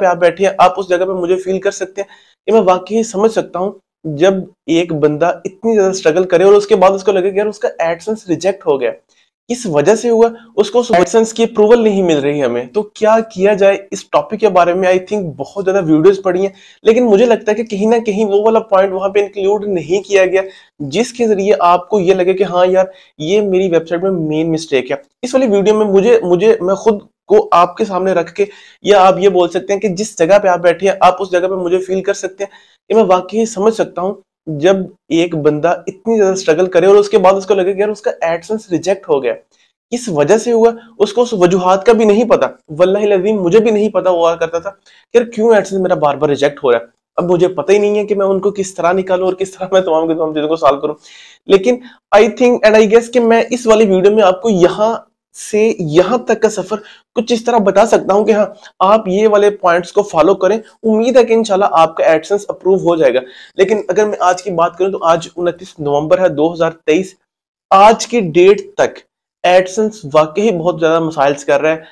पे आप बैठे हैं आप उस जगह पे मुझे फील कर सकते हैं कि मैं वाकई समझ सकता हूँ जब एक बंदा इतनी ज्यादा स्ट्रगल करे और उसके बाद उसको लगे कि यार उसका एडसेंस रिजेक्ट हो गया किस वजह से हुआ उसको एडसेंस की अप्रूवल नहीं मिल रही हमें तो क्या किया जाए इस टॉपिक के बारे में आई थिंक बहुत ज्यादा वीडियोस पड़ी हैं लेकिन मुझे लगता है कि कहीं ना कहीं वो वाला पॉइंट वहां पे इंक्लूड नहीं किया गया जिसके जरिए आपको ये लगे कि हाँ यार ये मेरी वेबसाइट में मेन मिस्टेक है इस वाली वीडियो में मुझे मुझे मैं खुद को आपके सामने रख के या आप ये बोल सकते हैं कि जिस जगह पे आप बैठे हैं आप उस जगह पे मुझे फील कर सकते हैं कि मैं वाकई समझ सकता हूँ जब एक बंदा इतनी ज्यादा स्ट्रगल करे और उसके बाद उसको लगे कि यार उसका एडसेंस रिजेक्ट हो गया किस वजह से हुआ उसको उस वजूहत का भी नहीं पता वल्लाजीम मुझे भी नहीं पता हुआ करता था यार क्यों एडसेंस मेरा बार बार रिजेक्ट हो रहा है अब मुझे पता ही नहीं है कि मैं उनको किस तरह निकालू और किस तरह मैं तमाम के तमाम चीजों को सॉल्व करूं लेकिन I think and I guess कि मैं इस वाली वीडियो में आपको यहाँ से यहां तक का सफर कुछ इस तरह बता सकता हूं कि हाँ आप ये वाले पॉइंट्स को फॉलो करें उम्मीद है कि इंशाल्लाह आपका एडसेंस अप्रूव हो जाएगा लेकिन अगर मैं आज की बात करूं तो आज उनतीस नवंबर है 2023 आज की डेट तक एडसेंस वाकई बहुत ज्यादा मसाइल्स कर रहा है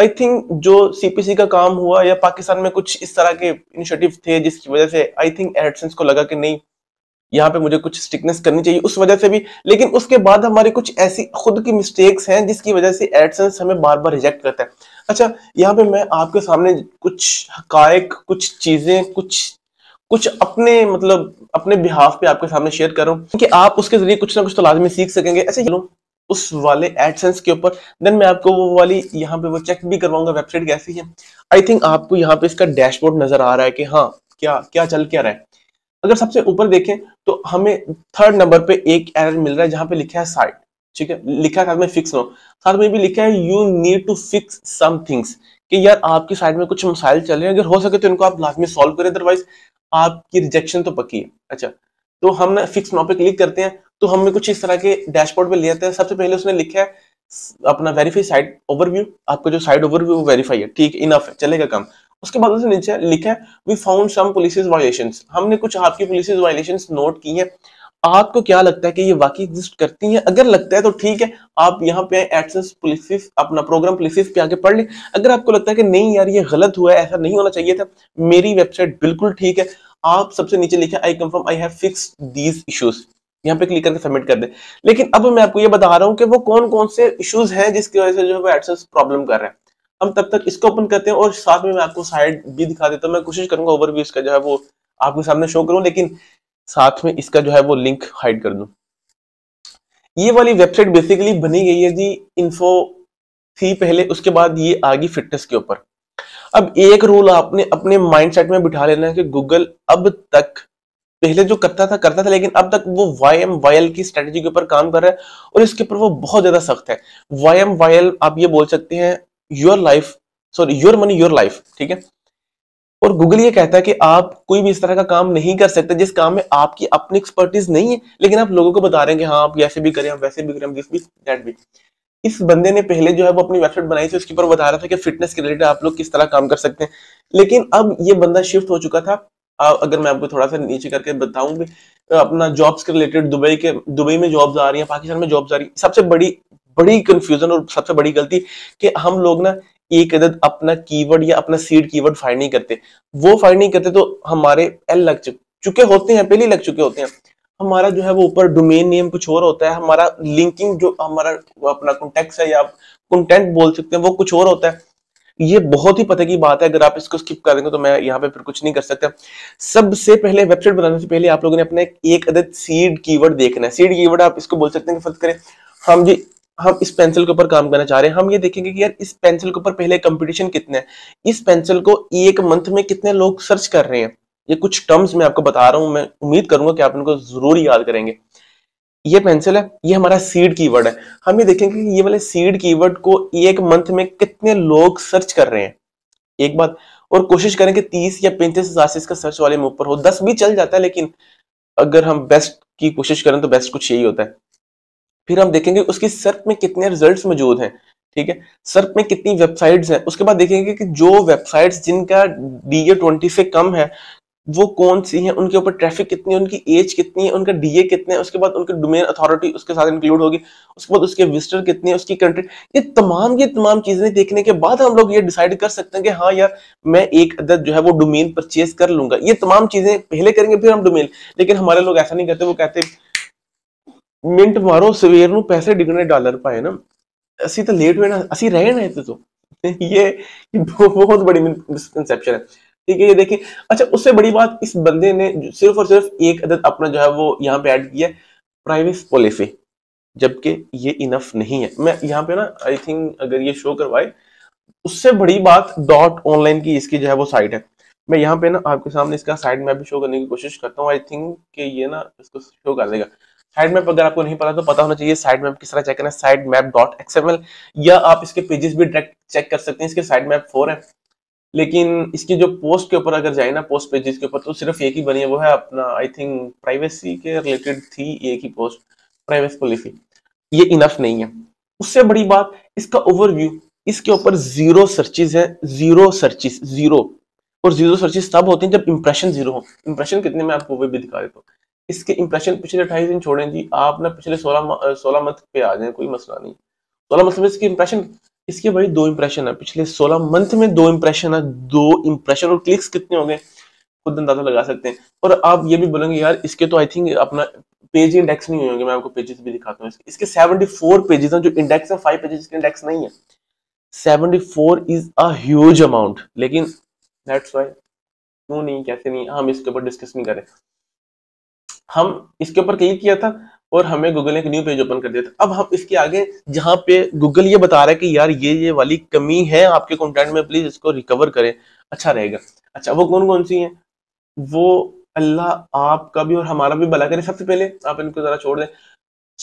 आई थिंक जो सीपीसी का काम हुआ या पाकिस्तान में कुछ इस तरह के इनिशिएटिव थे जिसकी वजह से आई थिंक एडसेंस को लगा कि नहीं यहाँ पे मुझे कुछ स्टिकनेस करनी चाहिए उस वजह से भी लेकिन उसके बाद हमारी कुछ ऐसी खुद की मिस्टेक्स हैं जिसकी वजह से एडसेंस हमें बार बार रिजेक्ट करता है अच्छा यहाँ पे मैं आपके सामने कुछ हकायक कुछ चीजें कुछ कुछ अपने मतलब अपने बिहाफ पे आपके सामने शेयर कर रहा हूँ कि आप उसके जरिए कुछ ना कुछ तो लाजमी सीख सकेंगे ऐसे अच्छा, चलो उस वाले एडसेंस के ऊपर देन मैं आपको वो वाली यहाँ पे वो चेक भी करवाऊंगा वेबसाइट कैसी है आई थिंक आपको यहाँ पे इसका डैशबोर्ड नजर आ रहा है कि हाँ क्या क्या चल क्या रहा है अगर सबसे ऊपर देखें तो हमें थर्ड नंबर पे एक एरर मिल रहा है जहां पे लिखा है साइट ठीक है लिखा है फिक्स नो साथ में भी लिखा है you need to fix some things कि यार आपकी साइड में कुछ मसाइल चल रहे हैं अगर हो सके तो इनको आप लाजमी सॉल्व करें अदरवाइज आपकी रिजेक्शन तो पक्की है अच्छा तो हम ना फिक्स नो पे क्लिक करते हैं तो हमें कुछ इस तरह के डैशबोर्ड पर ले आते हैं सबसे पहले उसने लिखा है अपना वेरीफाई साइड ओवरव्यू आपका जो साइड ओवरव्यू वो वेरीफाई है ठीक इनफ है चलेगा काम उसके बाद उसने नीचे लिखा है we found some policy violation हमने कुछ आपकी पुलिस वायलेशन नोट की है आपको क्या लगता है कि ये वाकई एग्जिस्ट करती हैं अगर लगता है तो ठीक है आप यहाँ पे एडसेंस पुलिस अपना प्रोग्राम पुलिस पे आके पढ़ ले अगर आपको लगता है कि नहीं यार ये गलत हुआ है ऐसा नहीं होना चाहिए था मेरी वेबसाइट बिल्कुल ठीक है आप सबसे नीचे लिखे I confirm I have fix these issues यहाँ पे क्लिक करके सबमिट कर दे लेकिन अब मैं आपको ये बता रहा हूँ कि वो कौन कौन से इशूज हैं जिसकी वजह से जो है वो एडसेंस प्रॉब्लम कर रहे हैं हम तब तक इसको ओपन करते हैं और साथ में मैं आपको साइड भी दिखा देता हूँ मैं कोशिश करूंगा ओवरव्यू इसका जो है वो आपके सामने शो करूं लेकिन साथ में इसका जो है वो लिंक हाइड कर दूँ ये वाली वेबसाइट बेसिकली बनी गई है जी इन्फो थी पहले उसके बाद ये आ गई फिटनेस के ऊपर अब एक रूल आपने अपने माइंडसेट में बिठा लेना है कि गूगल अब तक पहले जो करता था करता था लेकिन अब तक वो वाई एम वाई एल की स्ट्रेटेजी के ऊपर काम कर रहा है और इसके ऊपर वो बहुत ज्यादा सख्त है वाई एम वाई एल आप ये बोल सकते हैं your life sorry your money your life ठीक है और गूगल ये कहता है कि आप कोई भी इस तरह का काम नहीं कर सकते जिस काम में आपकी अपनी एक्सपर्टीज नहीं है लेकिन आप लोगों को बता रहे हैं कि हाँ आप ऐसे भी करें आप वैसे भी करें दिस भी दैट भी इस बंदे ने पहले जो है वो अपनी वेबसाइट बनाई थी उसके ऊपर बता रहा था कि फिटनेस के रिलेटेड आप लोग किस तरह काम कर सकते हैं लेकिन अब ये बंदा शिफ्ट हो चुका था अगर मैं आपको थोड़ा सा नीचे करके बताऊं भी अपना जॉब्स के रिलेटेड दुबई के दुबई में जॉब्स आ रही है पाकिस्तान में जॉब्स आ रही है सबसे बड़ी बड़ी कंफ्यूजन और सबसे बड़ी गलती कि हम लोग ना एक अदद अपना कीवर्ड या अपना सीड कीवर्ड फाइंड नहीं करते वो फाइंड नहीं करते तो हमारे एल लग चुके होते हैं पहले लग चुके होते हैं हमारा जो है वो ऊपर डोमेन नेम कुछ और होता है हमारा लिंकिंग जो हमारा अपना कॉन्टेक्ट है या कंटेंट बोल सकते हैं वो कुछ और होता है ये बहुत ही पते की बात है अगर आप इसको स्किप कर देंगे तो मैं यहाँ पे फिर कुछ नहीं कर सकता सबसे पहले वेबसाइट बनाने से पहले आप लोगों ने अपने एक अदद सीड कीवर्ड देखना है सीड कीवर्ड आप इसको बोल सकते हैं कि फर्ज करें हम हाँ जी हम इस पेंसिल के ऊपर काम करना चाह रहे हैं हम ये देखेंगे कि यार इस पेंसिल के ऊपर पहले कंपटीशन कितने हैं इस पेंसिल को एक मंथ में कितने लोग सर्च कर रहे हैं ये कुछ टर्म्स मैं आपको बता रहा हूँ मैं उम्मीद करूंगा कि आप इनको जरूर याद करेंगे ये पेंसिल है ये हमारा सीड की है हम ये देखेंगे कि ये वाले सीड की को एक मंथ में कितने लोग सर्च कर रहे हैं एक बात और कोशिश करें कि तीस या पैंतीस हजार से इसका सर्च वाले में ऊपर हो दस भी चल जाता है लेकिन अगर हम बेस्ट की कोशिश करें तो बेस्ट कुछ यही होता है फिर हम देखेंगे उसकी सर्प में कितने रिजल्ट मौजूद हैं ठीक है सर्प में कितनी वेबसाइट्स हैं उसके बाद देखेंगे कि जो वेबसाइट्स जिनका डीए ट्वेंटी से कम है वो कौन सी हैं उनके ऊपर ट्रैफिक कितनी है उनकी एज कितनी है उनका डीए कितने उसके बाद उनकी डोमेन अथॉरिटी उसके साथ इंक्लूड होगी उसके बाद उसके विजिटर कितने हैं उसकी कंट्री ये तमाम ये तमाम चीजें देखने के बाद हम लोग ये डिसाइड कर सकते हैं कि हाँ यार मैं एक अदद जो है वो डोमेन परचेज कर लूंगा ये तमाम चीजें पहले करेंगे फिर हम डोमेन लेकिन हमारे लोग ऐसा नहीं करते वो कहते मिनट मारो सवेर न पैसे डिगने डालर पाए ना असी तो लेट ਹੋਏ ਨਾ ਅਸੀਂ ਰਹੇ ਨਾ ਇੱਥੇ ਤੋਂ ये बहुत बड़ी मिसकनसैप्शन है ठीक है ये देखिए अच्छा उससे बड़ी बात इस बंदे ने सिर्फ और सिर्फ एक अदद अपना जो है वो यहाँ पे ऐड किया है प्राइवेट पॉलिसी जबकि ये इनफ नहीं है मैं यहाँ पे ना आई थिंक अगर ये शो करवाए उससे बड़ी बात डॉट ऑनलाइन की इसकी जो है वो साइट है मैं यहाँ पे ना आपके सामने इसका साइड मैप भी शो करने की कोशिश करता हूँ आई थिंक ये ना इसको शो कर देगा साइड मैप अगर आपको नहीं पता तो पता होना चाहिए साइड मैप किस तरह चेक करना है साइड मैप डॉट एक्सएमएल या आप इसके पेजेस भी डायरेक्ट चेक कर सकते हैं इसके साइड मैप फोर है लेकिन इसकी जो पोस्ट के ऊपर अगर जाए ना पोस्ट पेजेस के ऊपर तो सिर्फ एक ही बनी है वो है अपना आई थिंक प्राइवेसी के रिलेटेड थी एक ही पोस्ट प्राइवेसी पॉलिसी ये इनफ नहीं है उससे बड़ी बात इसका ओवरव्यू इसके ऊपर जीरो सर्चिज है जीरो सर्चिज जीरो और जीरो सर्चिज तब होती है जब इंप्रेशन जीरो हो इंप्रेशन कितने में आपको वो भी दिखा देता हूँ इसके इंप्रेशन पिछले अट्ठाईस दिन छोड़ें जी आप ना पिछले सोलह सोलह मंथ पे आ जाए कोई मसला नहीं सोलह मंथ में इसके इंप्रेशन इसके भाई दो इंप्रेशन है पिछले सोलह मंथ में दो इंप्रेशन है दो इंप्रेशन और क्लिक्स कितने होंगे खुद अंदाजा लगा सकते हैं और आप ये भी बोलेंगे यार इसके तो आई थिंक अपना पेज इंडेक्स नहीं होंगे मैं आपको पेजेस भी दिखाता हूँ इसके सेवेंटी फोर पेजेस हैं जो इंडेक्स है फाइव पेजेस के इंडेक्स नहीं है seventy four is as amount लेकिन दैट्स व्हाई क्यों नहीं कैसे नहीं हम इसके ऊपर डिस्कस नहीं करें हम इसके ऊपर क्लिक किया था और हमें गूगल ने एक न्यू पेज ओपन कर दिया था अब हम इसके आगे जहाँ पे गूगल ये बता रहा है कि यार ये ये वाली कमी है आपके कंटेंट में प्लीज इसको रिकवर करें अच्छा रहेगा अच्छा वो कौन कौन सी है वो अल्लाह आपका भी और हमारा भी भला करे सबसे पहले आप इनको जरा छोड़ दें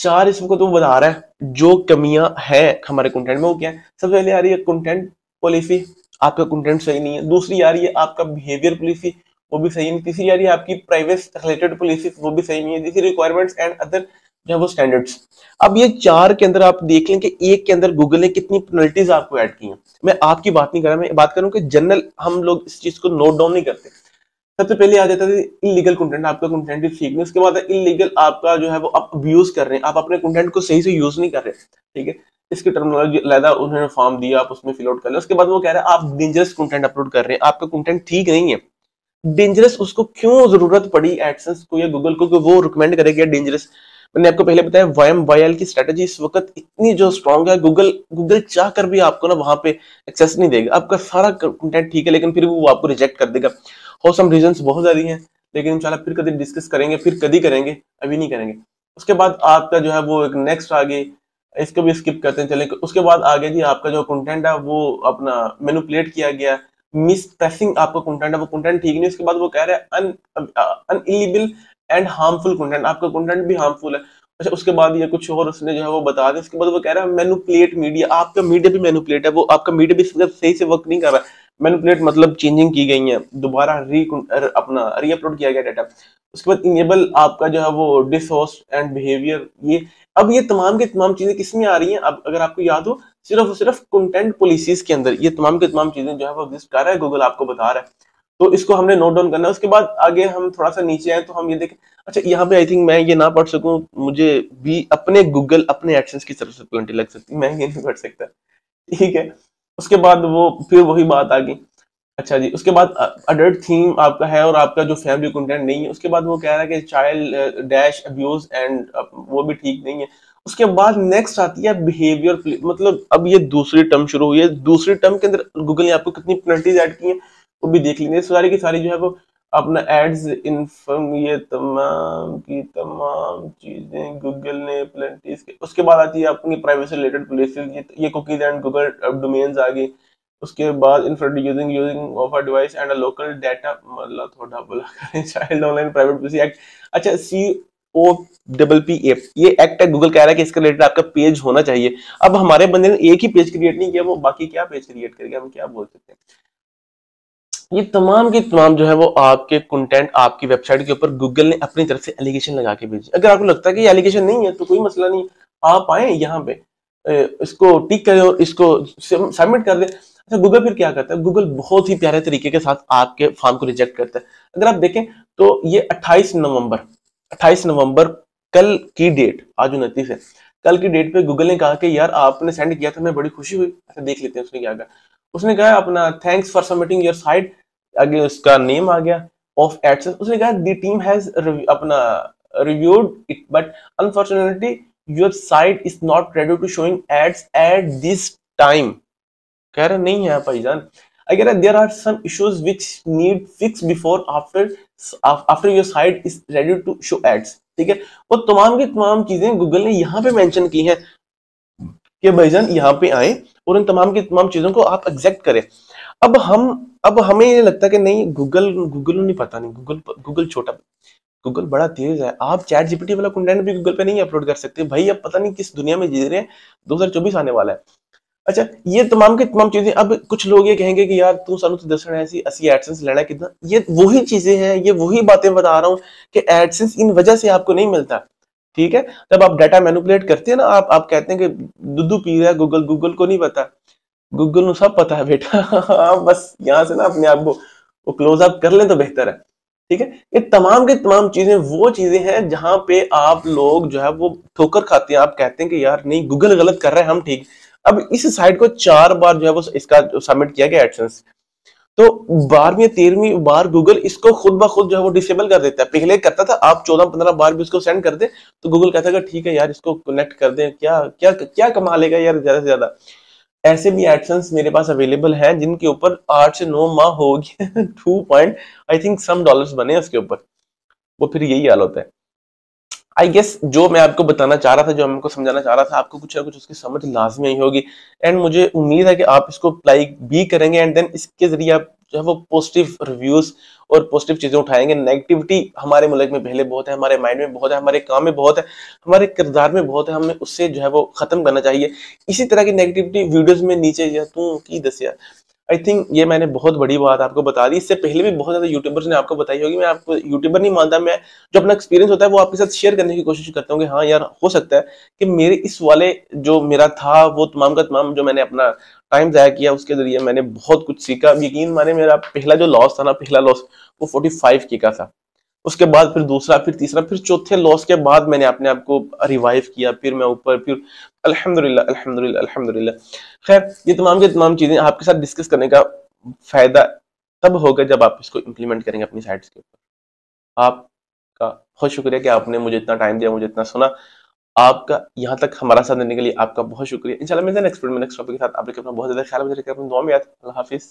चार इसम को तो बता रहा है जो कमियां है हमारे कंटेंट में वो क्या है सबसे पहले आ रही है कंटेंट पॉलिसी आपका कंटेंट सही नहीं है दूसरी आ रही है आपका बिहेवियर पॉलिसी वो भी सही नहीं तीसरी आ रही है आपकी प्राइवेट रिलेटेड पॉलिसीज वो भी सही नहीं है तीसरी रिक्वायरमेंट्स एंड अदर जो है वो स्टैंडर्ड्स अब ये चार के अंदर आप देख लें कि एक के अंदर गूगल ने कितनी पेनल्टीज आपको ऐड की हैं मैं आपकी बात नहीं कर रहा मैं बात करूं कि जनरल हम लोग इस चीज को नोट डाउन नहीं करते सबसे पहले आ जाता है इलीगल कंटेंट आपका कंटेंट ठीक नहीं उसके बाद इलीगल आपका जो है वो आप अब्यूज कर रहे हैं आप अपने कंटेंट को सही से यूज नहीं कर रहे ठीक है इसके टर्मिनोलॉजी अलहदा उन्होंने फॉर्म दिया आप उसमें फिल आउट कर लें उसके बाद वो कह रहे हैं आप डेंजरस कंटेंट अपलोड कर रहे हैं आपका कंटेंट ठीक नहीं है डेंजरस उसको क्यों जरूरत पड़ी एडसेंस को या गूगल को कि वो रिकमेंड करे डेंजरस मैंने आपको पहले बताया वाई एम वाई एल की स्ट्रेटेजी इस वक्त इतनी जो स्ट्रांग है गूगल गूगल चाह कर भी आपको ना वहां पे एक्सेस नहीं देगा आपका सारा कंटेंट ठीक है लेकिन फिर वो आपको रिजेक्ट कर देगा और सम रीजन बहुत ज्यादा हैं लेकिन इंशाल्लाह फिर कभी डिस्कस करेंगे फिर कभी करेंगे अभी नहीं करेंगे उसके बाद आपका जो है वो एक नेक्स्ट आगे इसको भी स्किप करते हैं चले उसके बाद आगे जी आपका जो कंटेंट है वो अपना मेनुपलेट किया गया मिसप्रेसिंग आपका कंटेंट है वो कंटेंट ठीक नहीं उसके बाद वो कह रहे हैं unreliable and harmful content आपका कंटेंट भी हार्मफुल है अच्छा उसके बाद ये कुछ और उसने जो है वो बता दिया उसके बाद वो कह रहा है मैनुपलेट मीडिया आपका मीडिया भी मैनुपलेट है वो आपका मीडिया भी सही से वर्क नहीं कर रहा है मैनुपलेट मतलब चेंजिंग की गई है दोबारा री अपना रीअपलोड किया गया डाटा उसके बाद इनेबल आपका जो है वो डिसहोस्ट एंड बिहेवियर ये अब ये तमाम के तमाम चीज़ें किस में आ रही हैं अब अगर आपको याद हो सिर्फ सिर्फ कंटेंट पॉलिसीज के अंदर ये तमाम की तमाम चीजें जो है वो एग्जिस्ट कर रहा है गूगल आपको बता रहा है तो इसको हमने नोट डाउन करना है उसके बाद आगे हम थोड़ा सा नीचे आए तो हम ये देखें अच्छा यहाँ पे आई थिंक मैं ये ना पढ़ सकूं मुझे भी अपने गूगल अपने एक्शन की तरफ से पॉइंट लग सकती मैं ये नहीं पढ़ सकता ठीक है उसके बाद वो फिर वही बात आ गई अच्छा जी उसके बाद अडल्ट थीम आपका है और आपका जो फैमिली कंटेंट नहीं है उसके बाद वो कह रहा है कि चाइल्ड डैश अब्यूज एंड वो भी ठीक नहीं है उसके बाद नेक्स्ट आती है बिहेवियर मतलब अब ये दूसरी टर्म शुरू हुई है दूसरी टर्म के अंदर गूगल ने आपको कितनी पेनल्टीज ऐड की है वो भी देख लेंगे सारी की सारी जो है वो अपना एड्स इन्फर्म ये तमाम की तमाम चीज़ें गूगल ने पेनल्टीज के उसके बाद आती है अपनी प्राइवेसी रिलेटेड प्लेसेस ये ये कुकीज एंड गूगल डोमेन्स आ गई उसके बाद in front using using of a device and a local data मतलब थोड़ा बोला child online private policy act अच्छा C O double P F ये एक्ट है गूगल कह रहा है कि इसके रिलेटेड आपका पेज होना चाहिए अब हमारे बंदे ने एक ही पेज क्रिएट नहीं किया वो बाकी क्या पेज क्रिएट गया हम क्या बोल सकते हैं ये तमाम के तमाम जो है वो आपके कंटेंट आपकी वेबसाइट के ऊपर गूगल ने अपनी तरफ से एलिगेशन लगा के भेजी अगर आपको लगता है कि एलिगेशन नहीं है तो कोई मसला नहीं आप आए यहाँ पे इसको टिक करें और इसको सबमिट कर दे अच्छा गूगल फिर क्या करता है गूगल बहुत ही प्यारे तरीके के साथ आपके फॉर्म को रिजेक्ट करता है अगर आप देखें तो ये अट्ठाईस नवंबर 28 नवंबर कल की डेट आज उनतीस है कल की डेट पे गूगल ने कहा कि यार आपने सेंड किया था मैं बड़ी खुशी हुई अच्छा देख लेते हैं उसने क्या कहा उसने कहा अपना thanks for submitting your site आगे उसका नेम आ गया ऑफ एडसेंस उसने कहा दी टीम हैज अपना reviewed it but unfortunately your site is not ready to showing ads at this time कह रहे नहीं है भाईजान अगर there are some are which need fix before after after your after is ready to show ads ठीक है वो तमाम की तमाम चीजें गूगल ने यहाँ पे मैंशन की है कि भाई जान यहाँ पे आए और उन तमाम की तमाम चीजों को आप एग्जैक्ट करें अब हम अब हमें ये लगता है कि नहीं गूगल गूगल नहीं पता नहीं गूगल गूगल छोटा गूगल बड़ा तेज है आप चैट जीपीटी वाला कंटेंट भी गूगल पे नहीं अपलोड कर सकते भाई अब पता नहीं किस दुनिया में जी रहे हैं 2024 आने वाला है अच्छा ये तमाम की तमाम चीजें अब कुछ लोग ये कहेंगे कि यार तू सू दसना है सी असि एडसेंस लेना कितना ये वही चीजें हैं ये वही बातें बता रहा हूँ कि एडसेंस इन वजह से आपको नहीं मिलता ठीक है जब आप डाटा मैनुपुलेट करते हैं ना आप आप कहते हैं कि दुद्धू पी रहा है गूगल गूगल को नहीं पता गूगल को सब पता है बेटा बस यहाँ से ना अपने आप को क्लोज अप कर लें तो बेहतर है ठीक है ये तमाम के तमाम चीजें वो चीजें हैं जहां पे आप लोग जो है वो ठोकर खाते हैं आप कहते हैं कि यार नहीं गूगल गलत कर रहे हैं हम ठीक अब इस साइट को चार बार जो है वो इसका सबमिट किया गया एडसेंस तो बारहवीं तेरहवीं बार गूगल इसको खुद ब खुद जो है वो डिसेबल कर देता है पहले करता था आप चौदह पंद्रह बार भी उसको सेंड कर दे तो गूगल कहता है ठीक है यार इसको कनेक्ट कर दे क्या क्या क्या कमा लेगा यार ज्यादा से ज्यादा ऐसे भी एडसेंस मेरे पास अवेलेबल हैं जिनके ऊपर आठ से नौ माह हो गया two point I think some dollars बने उसके ऊपर वो फिर यही हाल होता है आई गेस जो मैं आपको बताना चाह रहा था जो हमको समझाना चाह रहा था आपको कुछ ना कुछ उसकी समझ लाजमी आई होगी एंड मुझे उम्मीद है कि आप इसको अप्लाई भी करेंगे एंड देन इसके जरिए आप जो है वो पॉजिटिव रिव्यूज और पॉजिटिव चीजें उठाएंगे नेगेटिविटी हमारे मुल्क में पहले बहुत है हमारे माइंड में बहुत है हमारे काम में बहुत है हमारे किरदार में बहुत है हमें उससे जो है वो खत्म करना चाहिए इसी तरह की नेगेटिविटी वीडियोस में नीचे या तू की दस यार आई थिंक ये मैंने बहुत बड़ी बात आपको बता दी इससे पहले भी बहुत ज़्यादा यूट्यूबर्स ने आपको बताई होगी मैं आपको यूट्यूबर नहीं मानता मैं जो अपना एक्सपीरियंस होता है वो आपके साथ शेयर करने की कोशिश करता हूँ कि हाँ यार हो सकता है कि मेरे इस वाले जो मेरा था वो तमाम का तमाम जो मैंने अपना टाइम ज़ाया किया उसके ज़रिए मैंने बहुत कुछ सीखा यकीन माने मेरा पहला जो लॉस था ना पहला लॉस वो फोर्टी फाइव की का था उसके बाद फिर दूसरा फिर तीसरा फिर चौथे लॉस के बाद मैंने अपने आप को रिवाइव किया फिर मैं ऊपर फिर अल्हम्दुलिल्लाह अल्हम्दुलिल्लाह अल्हम्दुलिल्लाह खैर ये तमाम की तमाम चीज़ें आपके साथ डिस्कस करने का फ़ायदा तब होगा जब आप इसको इम्प्लीमेंट करेंगे अपनी साइट्स के ऊपर आपका बहुत शुक्रिया कि आपने मुझे इतना टाइम दिया मुझे इतना सुना आपका यहाँ तक हमारा साथ देने के लिए आपका बहुत शुक्रिया इंशाल्लाह मिलते हैं नेक्स्ट वीडियो में नेक्स्ट टॉपिक के साथ आप अपना बहुत ज़्यादा ख्याल रखिएगा अपनी दुआ में याद हाफिज़